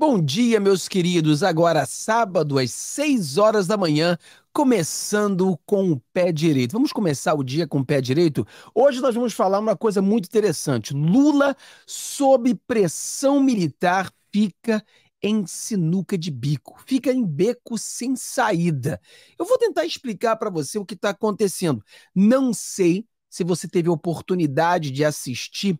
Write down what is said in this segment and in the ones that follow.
Bom dia, meus queridos. Agora, sábado, às 6 horas da manhã, começando com o pé direito. Vamos começar o dia com o pé direito? Hoje nós vamos falar uma coisa muito interessante. Lula, sob pressão militar, fica em sinuca de bico, fica em beco sem saída. Eu vou tentar explicar para você o que está acontecendo. Não sei se você teve oportunidade de assistir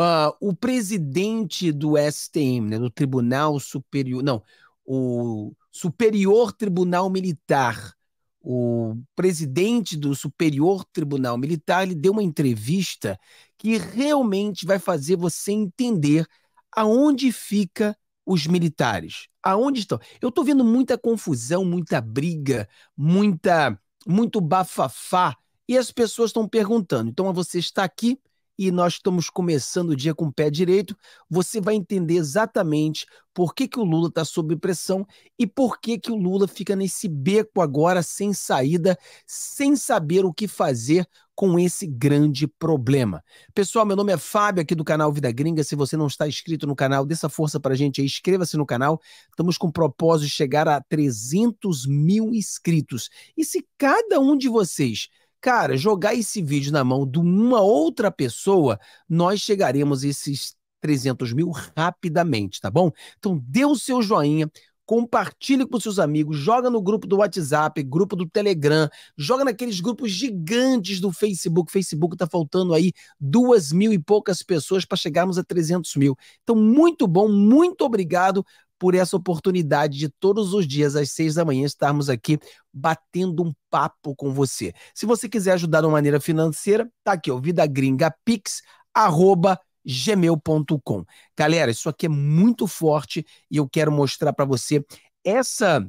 Uh, o presidente do STM, né, do Tribunal Superior, não, o Superior Tribunal Militar, o presidente do Superior Tribunal Militar, ele deu uma entrevista que realmente vai fazer você entender aonde fica os militares, aonde estão. Eu estou vendo muita confusão, muita briga, muita muito bafafá e as pessoas estão perguntando. Então você está aqui e nós estamos começando o dia com o pé direito, você vai entender exatamente por que, que o Lula está sob pressão e por que, que o Lula fica nesse beco agora sem saída, sem saber o que fazer com esse grande problema. Pessoal, meu nome é Fábio, aqui do canal Vida Gringa. Se você não está inscrito no canal, dê essa força para a gente aí, inscreva-se no canal. Estamos com o propósito de chegar a 300 mil inscritos. E se cada um de vocês Cara, jogar esse vídeo na mão de uma outra pessoa, nós chegaremos a esses 300 mil rapidamente, tá bom? Então dê o seu joinha, compartilhe com seus amigos, joga no grupo do WhatsApp, grupo do Telegram, joga naqueles grupos gigantes do Facebook. Facebook tá faltando aí duas mil e poucas pessoas para chegarmos a 300 mil. Então, muito bom, muito obrigado por essa oportunidade de todos os dias às seis da manhã estarmos aqui batendo um papo com você. Se você quiser ajudar de uma maneira financeira, tá aqui, ó, vidagringapix, arroba gmail.com. Galera, isso aqui é muito forte e eu quero mostrar para você essa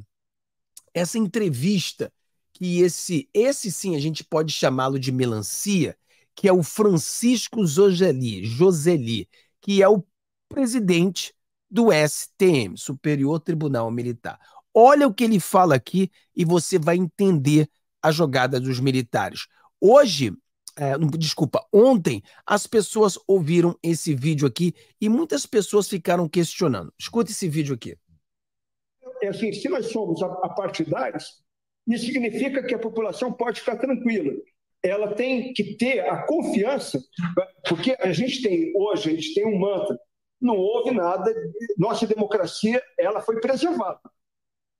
essa entrevista que esse esse sim a gente pode chamá-lo de melancia, que é o Francisco Joseli, Joseli, que é o presidente do STM, Superior Tribunal Militar. Olha o que ele fala aqui e você vai entender a jogada dos militares. Hoje, é, desculpa, ontem as pessoas ouviram esse vídeo aqui e muitas pessoas ficaram questionando. Escuta esse vídeo aqui. É assim, se nós somos apartidários, isso significa que a população pode ficar tranquila. Ela tem que ter a confiança, porque a gente tem hoje, a gente tem um mantra, não houve nada. Nossa democracia ela foi preservada.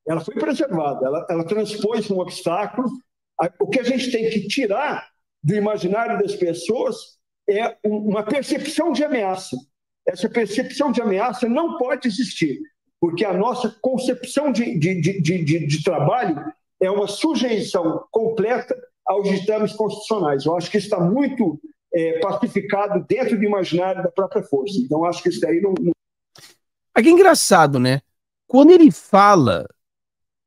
Ela foi preservada, ela, ela transpôs um obstáculo. O que a gente tem que tirar do imaginário das pessoas é uma percepção de ameaça. Essa percepção de ameaça não pode existir, porque a nossa concepção de, de, de, de, de trabalho é uma sujeição completa aos ditames constitucionais. Eu acho que está muito é, pacificado dentro do imaginário da própria força. Então, acho que isso daí não. Aqui é engraçado, né? Quando ele fala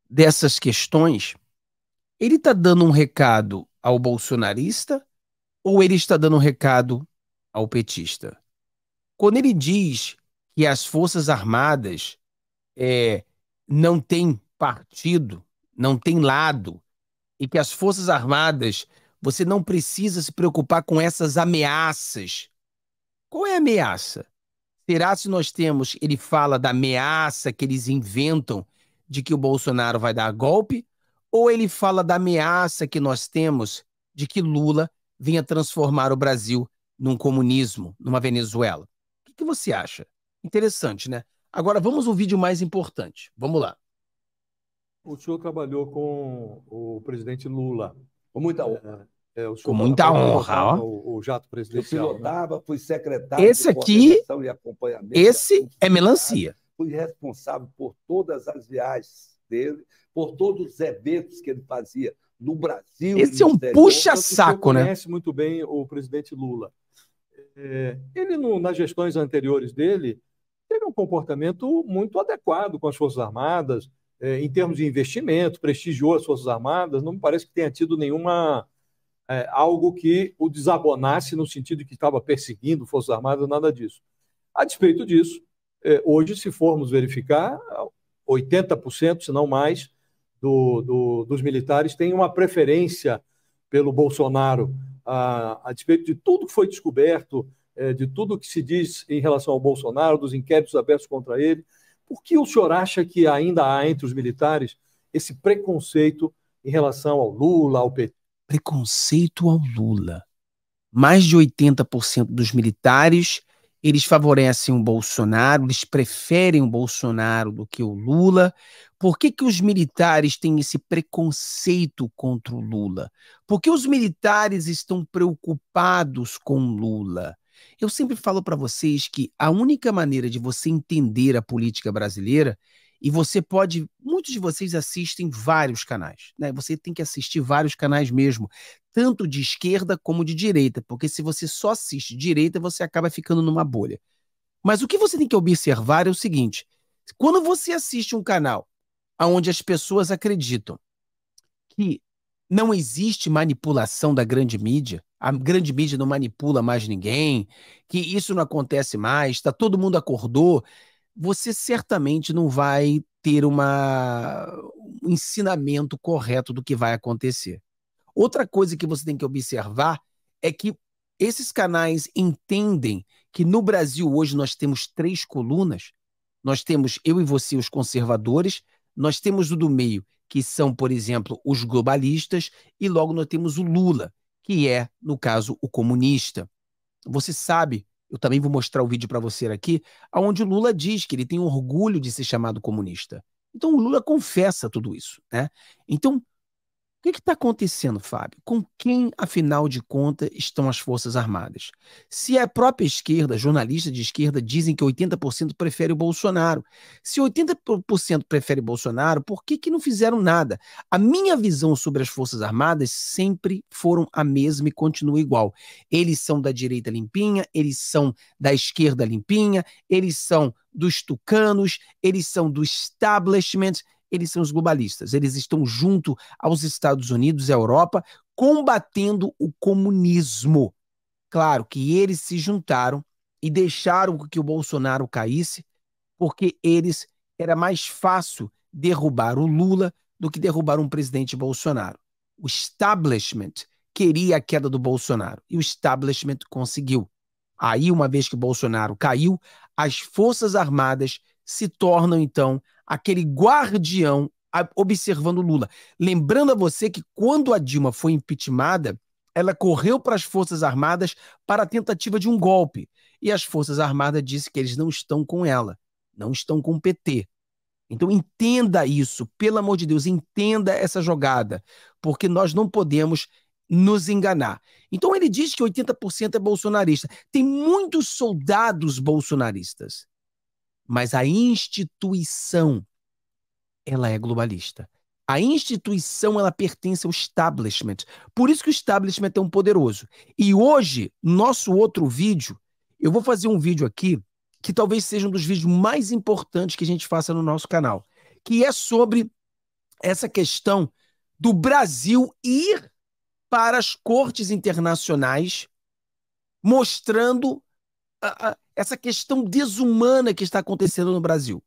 dessas questões, ele está dando um recado ao bolsonarista ou ele está dando um recado ao petista? Quando ele diz que as Forças Armadas é, não têm partido, não têm lado, e que as Forças Armadas você não precisa se preocupar com essas ameaças. Qual é a ameaça? Será se nós temos, ele fala da ameaça que eles inventam de que o Bolsonaro vai dar golpe, ou ele fala da ameaça que nós temos de que Lula venha transformar o Brasil num comunismo, numa Venezuela? O que, que você acha? Interessante, né? Agora vamos ao vídeo mais importante. Vamos lá. O senhor trabalhou com o presidente Lula. Com muita honra. É, é, com muita honra, o, o, jato presidencial. Eu né? pilotava, né? fui secretário esse aqui, Esse é melancia. Fui responsável por todas as viagens dele, por todos os eventos que ele fazia no Brasil. Esse no é um puxa-saco, né? conhece muito bem o presidente Lula. É, ele, no, nas gestões anteriores dele, teve um comportamento muito adequado com as Forças Armadas, é, em termos de investimento, prestigiou as Forças Armadas, não me parece que tenha tido nenhuma é, algo que o desabonasse no sentido de que estava perseguindo Forças Armadas, nada disso. A despeito disso, é, hoje, se formos verificar, 80%, se não mais, do, do, dos militares têm uma preferência pelo Bolsonaro, a, a despeito de tudo que foi descoberto, é, de tudo que se diz em relação ao Bolsonaro, dos inquéritos abertos contra ele. Por que o senhor acha que ainda há entre os militares esse preconceito em relação ao Lula, ao PT? preconceito ao Lula. Mais de 80% dos militares, eles favorecem o Bolsonaro, eles preferem o Bolsonaro do que o Lula. Por que, que os militares têm esse preconceito contra o Lula? Por que os militares estão preocupados com Lula? Eu sempre falo para vocês que a única maneira de você entender a política brasileira e você pode, muitos de vocês assistem vários canais, né? Você tem que assistir vários canais mesmo, tanto de esquerda como de direita, porque se você só assiste direita, você acaba ficando numa bolha. Mas o que você tem que observar é o seguinte: quando você assiste um canal onde as pessoas acreditam que não existe manipulação da grande mídia, a grande mídia não manipula mais ninguém, que isso não acontece mais, tá todo mundo acordou você certamente não vai ter uma, um ensinamento correto do que vai acontecer. Outra coisa que você tem que observar é que esses canais entendem que no Brasil hoje nós temos três colunas. Nós temos eu e você, os conservadores, nós temos o do meio, que são, por exemplo, os globalistas, e logo nós temos o Lula, que é, no caso, o comunista. Você sabe eu também vou mostrar o vídeo para você aqui, aonde o Lula diz que ele tem orgulho de ser chamado comunista. Então o Lula confessa tudo isso, né? Então o que está acontecendo, Fábio? Com quem, afinal de contas, estão as Forças Armadas? Se a própria esquerda, jornalistas de esquerda, dizem que 80% prefere o Bolsonaro. Se 80% prefere o Bolsonaro, por que, que não fizeram nada? A minha visão sobre as Forças Armadas sempre foram a mesma e continua igual. Eles são da direita limpinha, eles são da esquerda limpinha, eles são dos tucanos, eles são do establishment, eles são os globalistas. Eles estão junto aos Estados Unidos e à Europa combatendo o comunismo. Claro que eles se juntaram e deixaram que o Bolsonaro caísse, porque eles era mais fácil derrubar o Lula do que derrubar um presidente Bolsonaro. O establishment queria a queda do Bolsonaro e o establishment conseguiu. Aí, uma vez que Bolsonaro caiu, as Forças Armadas se tornam, então, aquele guardião observando Lula. Lembrando a você que quando a Dilma foi impeachmentada, ela correu para as Forças Armadas para a tentativa de um golpe. E as Forças Armadas disse que eles não estão com ela, não estão com o PT. Então entenda isso, pelo amor de Deus, entenda essa jogada, porque nós não podemos nos enganar. Então ele diz que 80% é bolsonarista. Tem muitos soldados bolsonaristas mas a instituição ela é globalista. A instituição ela pertence ao establishment. Por isso que o establishment é tão um poderoso. E hoje, nosso outro vídeo, eu vou fazer um vídeo aqui que talvez seja um dos vídeos mais importantes que a gente faça no nosso canal, que é sobre essa questão do Brasil ir para as cortes internacionais mostrando essa questão desumana que está acontecendo no Brasil,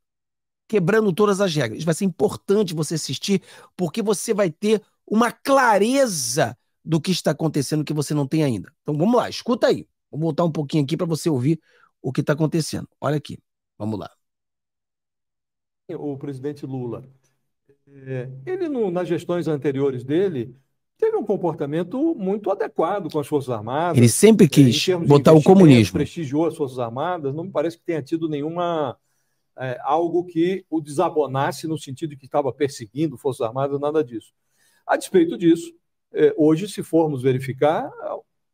quebrando todas as regras. Vai ser importante você assistir, porque você vai ter uma clareza do que está acontecendo que você não tem ainda. Então vamos lá, escuta aí. Vou voltar um pouquinho aqui para você ouvir o que está acontecendo. Olha aqui, vamos lá. O presidente Lula, é, ele no, nas gestões anteriores dele, teve um comportamento muito adequado com as Forças Armadas. Ele sempre né, quis botar o comunismo. prestigiou as Forças Armadas, não me parece que tenha tido nenhuma. É, algo que o desabonasse no sentido de que estava perseguindo Forças Armadas, nada disso. A despeito disso, é, hoje, se formos verificar,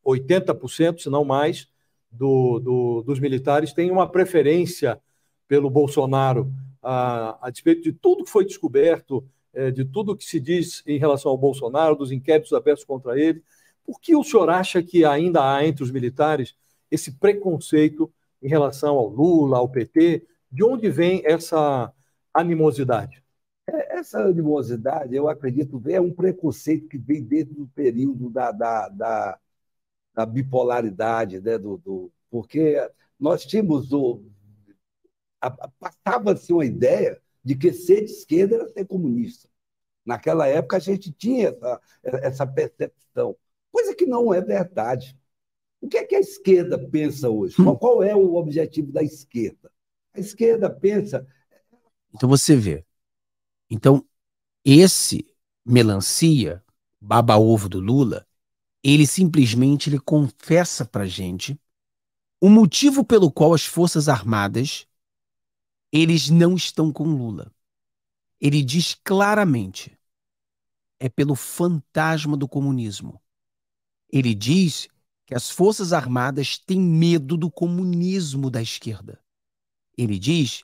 80%, se não mais, do, do, dos militares têm uma preferência pelo Bolsonaro, a, a despeito de tudo que foi descoberto eh, de tudo que se diz em relação ao Bolsonaro, dos inquéritos abertos contra ele. Por que o senhor acha que ainda há entre os militares esse preconceito em relação ao Lula, ao PT? De onde vem essa animosidade? É, essa animosidade, eu acredito, é um preconceito que vem dentro do período da, da, da, da bipolaridade, né? do, do porque nós tínhamos. passava-se uma ideia de que ser de esquerda era ser comunista. Naquela época a gente tinha essa, essa percepção, coisa que não é verdade. O que é que a esquerda pensa hoje? Hum. Qual é o objetivo da esquerda? A esquerda pensa. Então você vê. Então, esse melancia, baba-ovo do Lula, ele simplesmente ele confessa para gente o motivo pelo qual as Forças Armadas eles não estão com Lula. Ele diz claramente: é pelo fantasma do comunismo. Ele diz que as Forças Armadas têm medo do comunismo da esquerda. Ele diz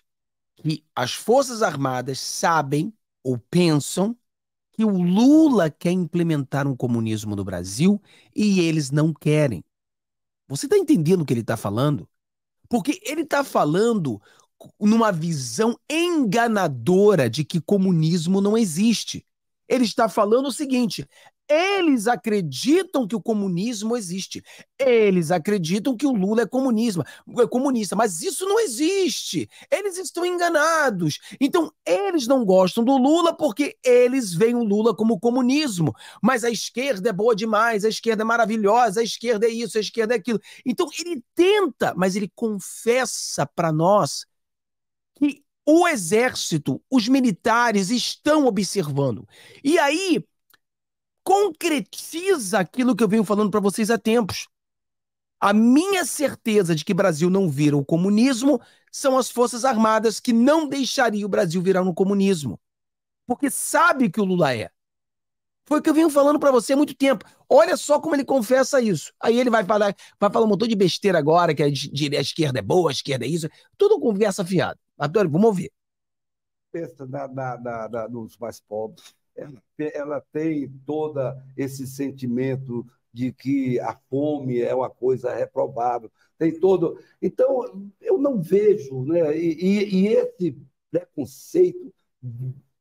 que as Forças Armadas sabem ou pensam que o Lula quer implementar um comunismo no Brasil e eles não querem. Você está entendendo o que ele está falando? Porque ele está falando numa visão enganadora de que comunismo não existe. Ele está falando o seguinte: eles acreditam que o comunismo existe. Eles acreditam que o Lula é comunismo, é comunista, mas isso não existe. Eles estão enganados. Então, eles não gostam do Lula porque eles veem o Lula como comunismo. Mas a esquerda é boa demais, a esquerda é maravilhosa, a esquerda é isso, a esquerda é aquilo. Então, ele tenta, mas ele confessa para nós que o exército, os militares estão observando. E aí concretiza aquilo que eu venho falando para vocês há tempos. A minha certeza de que o Brasil não vira o comunismo são as Forças Armadas que não deixariam o Brasil virar um comunismo. Porque sabe que o Lula é. Foi o que eu venho falando para você há muito tempo. Olha só como ele confessa isso. Aí ele vai falar, vai falar um montão de besteira agora, que a, é a esquerda é boa, a esquerda é isso. Tudo conversa fiada. Adoro, vamos ouvir. Pensa nos mais pobres. Ela, ela tem todo esse sentimento de que a fome é uma coisa reprovável. Tem todo. Então, eu não vejo, né? E, e, e esse preconceito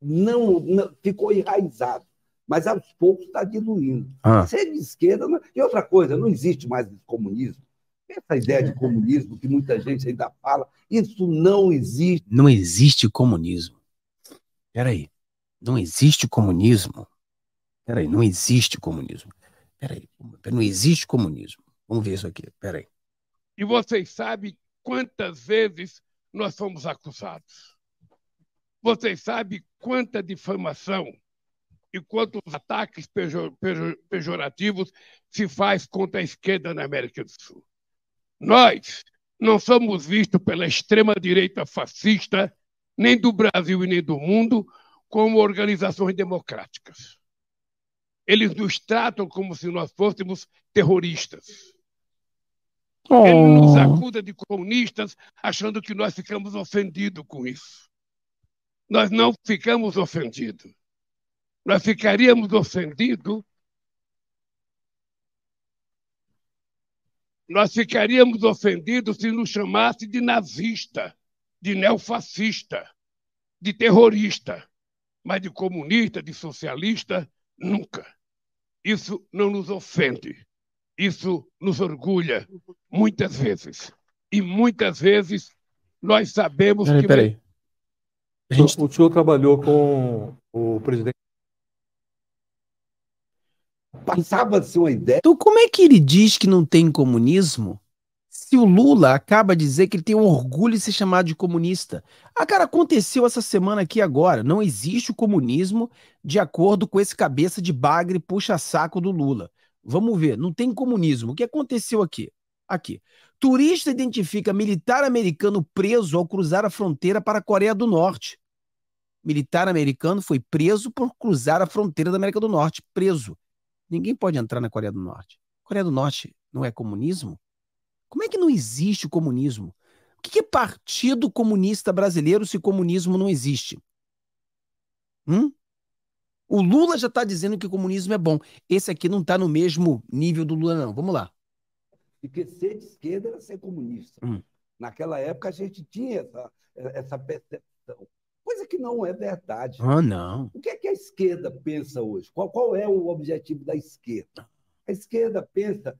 não, não, ficou enraizado, mas aos poucos está diluindo. Ah. é de esquerda. Não... É, e outra coisa, não existe mais comunismo. Essa ideia de comunismo que muita gente ainda fala, isso não existe. Não existe comunismo. Peraí, não existe comunismo. Peraí, não existe comunismo. Peraí, não existe comunismo. Vamos ver isso aqui, peraí. E vocês sabem quantas vezes nós fomos acusados? Vocês sabem quanta difamação e quantos ataques pejor, pejor, pejorativos se faz contra a esquerda na América do Sul? Nós não somos vistos pela extrema-direita fascista, nem do Brasil e nem do mundo, como organizações democráticas. Eles nos tratam como se nós fôssemos terroristas. Oh. Ele nos acusa de comunistas, achando que nós ficamos ofendidos com isso. Nós não ficamos ofendidos. Nós ficaríamos ofendidos Nós ficaríamos ofendidos se nos chamasse de nazista, de neofascista, de terrorista, mas de comunista, de socialista, nunca. Isso não nos ofende, isso nos orgulha, muitas vezes. E muitas vezes nós sabemos peraí, que. Peraí. Gente... O senhor trabalhou com o presidente Passava-se uma ideia. Então, como é que ele diz que não tem comunismo? Se o Lula acaba de dizer que ele tem orgulho de ser chamado de comunista. Ah, cara, aconteceu essa semana aqui agora. Não existe o comunismo de acordo com esse cabeça de bagre puxa-saco do Lula. Vamos ver, não tem comunismo. O que aconteceu aqui? Aqui. Turista identifica militar americano preso ao cruzar a fronteira para a Coreia do Norte. Militar americano foi preso por cruzar a fronteira da América do Norte. Preso. Ninguém pode entrar na Coreia do Norte. A Coreia do Norte não é comunismo? Como é que não existe o comunismo? O que é Partido Comunista Brasileiro se comunismo não existe? Hum? O Lula já está dizendo que o comunismo é bom. Esse aqui não está no mesmo nível do Lula, não. Vamos lá. Porque ser de esquerda era ser comunista. Hum. Naquela época a gente tinha essa, essa percepção. Coisa que não é verdade. Ah, não. O que é que a esquerda pensa hoje? Qual, qual é o objetivo da esquerda? A esquerda pensa,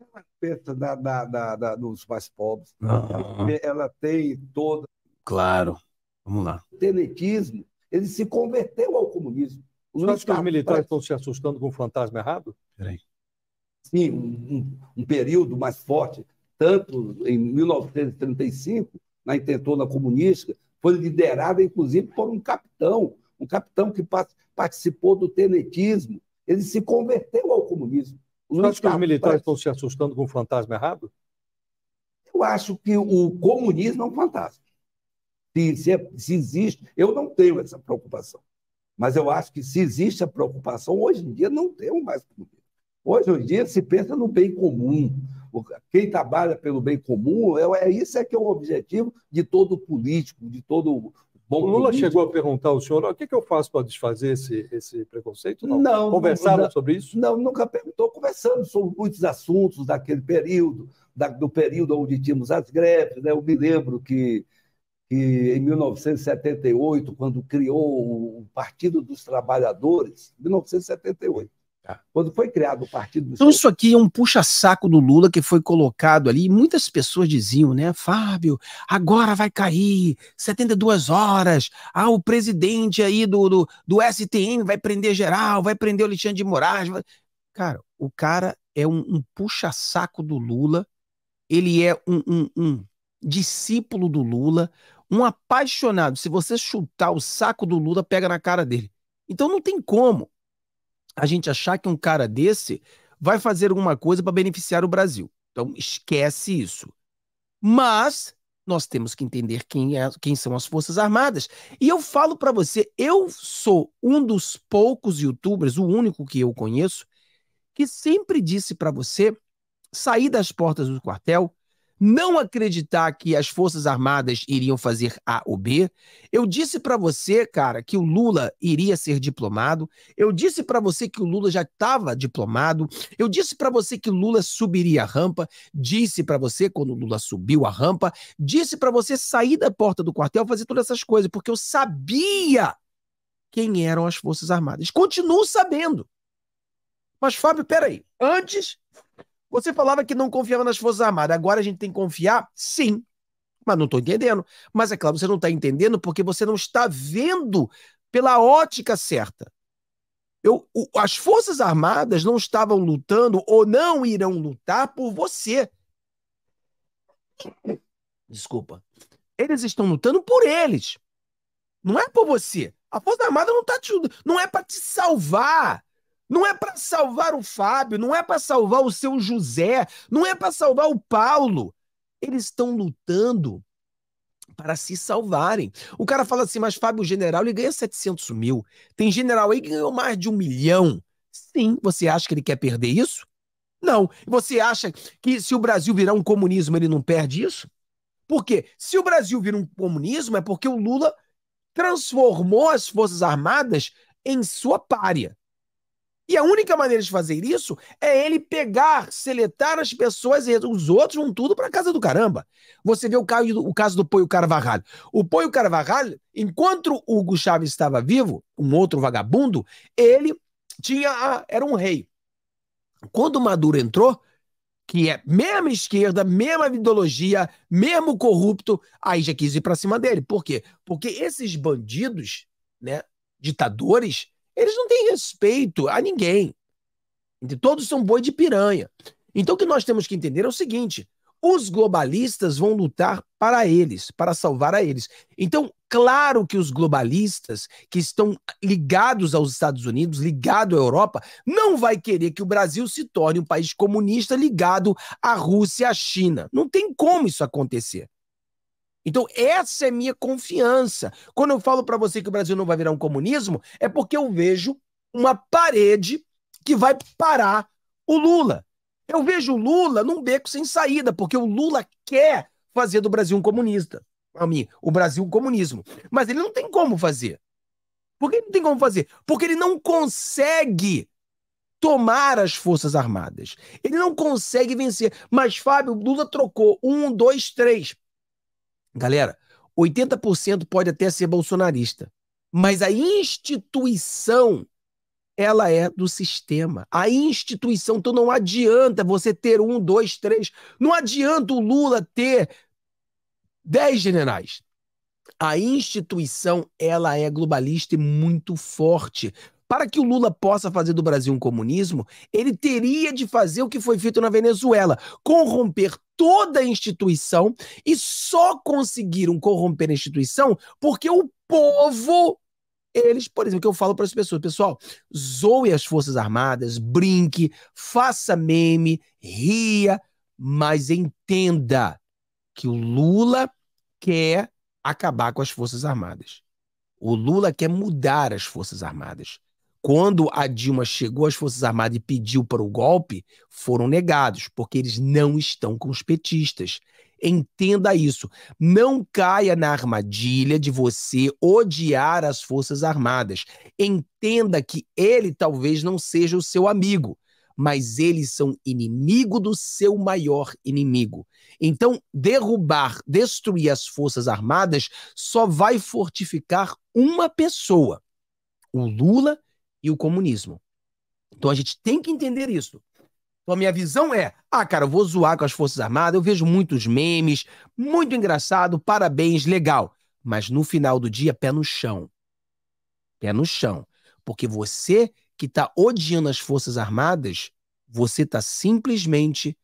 ela pensa na, na, na, na nos mais pobres. Ah. Ela tem toda. Claro. Vamos lá. O tenetismo, ele se converteu ao comunismo. Os, Mas, os militares estão se assustando com o fantasma errado? Peraí. Sim, um, um, um período mais forte, tanto em 1935, na intentona comunista, foi liderada, inclusive, por um capitão, um capitão que participou do tenetismo. Ele se converteu ao comunismo. Os, os militares estão se assustando com o fantasma errado? Eu acho que o comunismo é um fantasma. Se, se, é, se existe, eu não tenho essa preocupação. Mas eu acho que se existe a preocupação, hoje em dia não temos mais comunismo. Hoje em dia se pensa no bem comum quem trabalha pelo bem comum, é, é isso é que é o objetivo de todo político, de todo Bom, o Lula político. chegou a perguntar ao senhor o que, que eu faço para desfazer esse, esse preconceito? Não. não Conversaram não, sobre isso? Não, nunca perguntou. Conversando sobre muitos assuntos daquele período, da, do período onde tínhamos as greves. Né? Eu me lembro que, que em 1978, quando criou o Partido dos Trabalhadores, 1978, Tá. Quando foi criado o Partido Então, isso aqui é um puxa-saco do Lula que foi colocado ali. Muitas pessoas diziam, né, Fábio, agora vai cair, 72 horas. Ah, o presidente aí do, do, do STM vai prender geral, vai prender o Alexandre de Moraes. Vai... Cara, o cara é um, um puxa-saco do Lula, ele é um, um, um discípulo do Lula, um apaixonado. Se você chutar o saco do Lula, pega na cara dele. Então não tem como a gente achar que um cara desse vai fazer alguma coisa para beneficiar o Brasil. Então, esquece isso. Mas nós temos que entender quem, é, quem são as Forças Armadas. E eu falo para você, eu sou um dos poucos youtubers, o único que eu conheço, que sempre disse para você sair das portas do quartel, não acreditar que as Forças Armadas iriam fazer A ou B. Eu disse para você, cara, que o Lula iria ser diplomado. Eu disse para você que o Lula já estava diplomado. Eu disse para você que o Lula subiria a rampa. Disse para você quando o Lula subiu a rampa. Disse para você sair da porta do quartel, fazer todas essas coisas, porque eu sabia quem eram as Forças Armadas. Continuo sabendo. Mas, Fábio, peraí. Antes você falava que não confiava nas Forças Armadas, agora a gente tem que confiar? Sim. Mas não estou entendendo. Mas é claro, você não está entendendo porque você não está vendo pela ótica certa. Eu, o, as Forças Armadas não estavam lutando ou não irão lutar por você. Desculpa. Eles estão lutando por eles. Não é por você. A Força Armada não está te, não é para te salvar. Não é para salvar o Fábio, não é para salvar o seu José, não é para salvar o Paulo. Eles estão lutando para se salvarem. O cara fala assim, mas Fábio, general, ele ganha 700 mil. Tem general aí que ganhou mais de um milhão. Sim, você acha que ele quer perder isso? Não. Você acha que se o Brasil virar um comunismo, ele não perde isso? Por quê? Se o Brasil vira um comunismo, é porque o Lula transformou as Forças Armadas em sua párea. E a única maneira de fazer isso é ele pegar, seletar as pessoas e os outros vão tudo para casa do caramba. Você vê o caso, o caso do Poio Carvajal. O Poio Carvajal, enquanto o Hugo Chávez estava vivo, um outro vagabundo, ele tinha a, era um rei. Quando Maduro entrou, que é mesma esquerda, mesma ideologia, mesmo corrupto, aí já quis ir para cima dele. Por quê? Porque esses bandidos, né, ditadores, eles não têm respeito a ninguém. Todos são boi de piranha. Então, o que nós temos que entender é o seguinte: os globalistas vão lutar para eles, para salvar a eles. Então, claro que os globalistas que estão ligados aos Estados Unidos, ligado à Europa, não vai querer que o Brasil se torne um país comunista ligado à Rússia e à China. Não tem como isso acontecer. Então, essa é minha confiança. Quando eu falo para você que o Brasil não vai virar um comunismo, é porque eu vejo uma parede que vai parar o Lula. Eu vejo o Lula num beco sem saída, porque o Lula quer fazer do Brasil um comunista. O Brasil um comunismo. Mas ele não tem como fazer. Por que ele não tem como fazer? Porque ele não consegue tomar as Forças Armadas. Ele não consegue vencer. Mas, Fábio, Lula trocou um, dois, três Galera, 80% pode até ser bolsonarista, mas a instituição ela é do sistema. A instituição, então não adianta você ter um, dois, três. Não adianta o Lula ter dez generais. A instituição ela é globalista e muito forte. Para que o Lula possa fazer do Brasil um comunismo, ele teria de fazer o que foi feito na Venezuela: corromper toda a instituição e só conseguiram corromper a instituição porque o povo eles, por exemplo, que eu falo para as pessoas, pessoal, zoe as Forças Armadas, brinque, faça meme, ria, mas entenda que o Lula quer acabar com as Forças Armadas. O Lula quer mudar as Forças Armadas. Quando a Dilma chegou às Forças Armadas e pediu para o golpe, foram negados, porque eles não estão com os petistas. Entenda isso. Não caia na armadilha de você odiar as Forças Armadas. Entenda que ele talvez não seja o seu amigo, mas eles são inimigo do seu maior inimigo. Então, derrubar, destruir as Forças Armadas só vai fortificar uma pessoa: o Lula e o comunismo. Então a gente tem que entender isso. Então a minha visão é: ah, cara, eu vou zoar com as Forças Armadas, eu vejo muitos memes, muito engraçado, parabéns, legal. Mas no final do dia, pé no chão. Pé no chão. Porque você que está odiando as Forças Armadas, você está simplesmente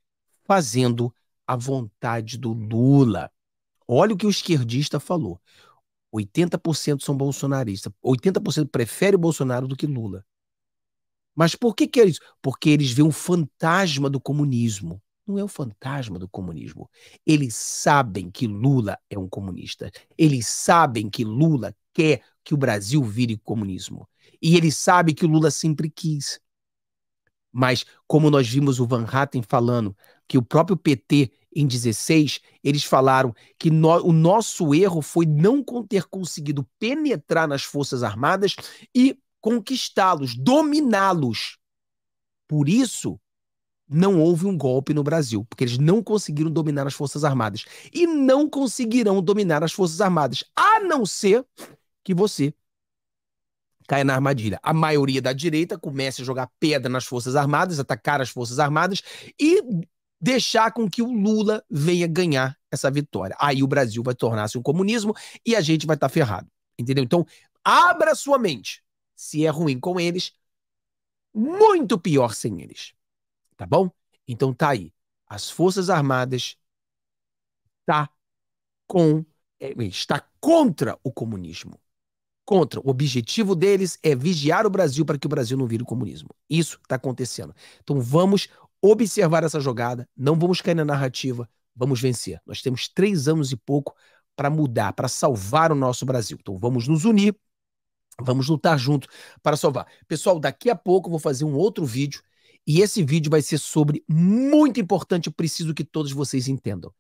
fazendo a vontade do Lula. Olha o que o esquerdista falou. 80% são bolsonaristas. 80% prefere o Bolsonaro do que Lula. Mas por que, que é Porque eles veem o fantasma do comunismo. Não é o fantasma do comunismo. Eles sabem que Lula é um comunista. Eles sabem que Lula quer que o Brasil vire comunismo. E eles sabem que o Lula sempre quis. Mas, como nós vimos o Van Hatten falando, que o próprio PT em 16, eles falaram que no, o nosso erro foi não ter conseguido penetrar nas Forças Armadas e conquistá-los, dominá-los. Por isso, não houve um golpe no Brasil, porque eles não conseguiram dominar as Forças Armadas. E não conseguirão dominar as Forças Armadas, a não ser que você caia na armadilha. A maioria da direita comece a jogar pedra nas Forças Armadas, atacar as Forças Armadas e deixar com que o Lula venha ganhar essa vitória. Aí o Brasil vai tornar-se um comunismo e a gente vai estar tá ferrado. Entendeu? Então, abra sua mente. Se é ruim com eles, muito pior sem eles. Tá bom? Então tá aí. As Forças Armadas tá com é, está contra o comunismo. Contra. O objetivo deles é vigiar o Brasil para que o Brasil não vire o comunismo. Isso está acontecendo. Então vamos observar essa jogada, não vamos cair na narrativa, vamos vencer. Nós temos três anos e pouco para mudar, para salvar o nosso Brasil. Então vamos nos unir, vamos lutar junto para salvar. Pessoal, daqui a pouco eu vou fazer um outro vídeo e esse vídeo vai ser sobre muito importante, eu preciso que todos vocês entendam.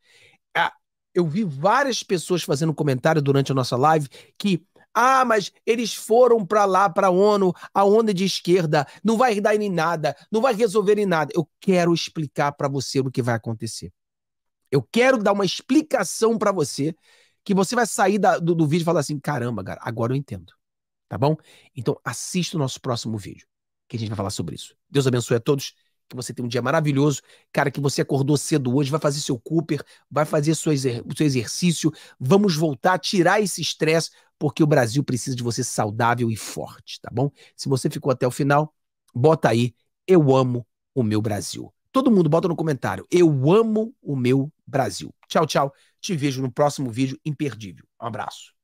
Ah, eu vi várias pessoas fazendo comentário durante a nossa live que ah, mas eles foram para lá, para a ONU, a ONU é de esquerda, não vai dar em nada, não vai resolver em nada. Eu quero explicar para você o que vai acontecer. Eu quero dar uma explicação para você que você vai sair da, do, do, vídeo e falar assim: caramba, cara, agora eu entendo. Tá bom? Então assista o nosso próximo vídeo, que a gente vai falar sobre isso. Deus abençoe a todos que você tem um dia maravilhoso, cara, que você acordou cedo hoje, vai fazer seu Cooper, vai fazer seu, seu exercício, vamos voltar, tirar esse estresse, porque o Brasil precisa de você saudável e forte, tá bom? Se você ficou até o final, bota aí, eu amo o meu Brasil. Todo mundo bota no comentário, eu amo o meu Brasil. Tchau, tchau, te vejo no próximo vídeo imperdível. Um abraço.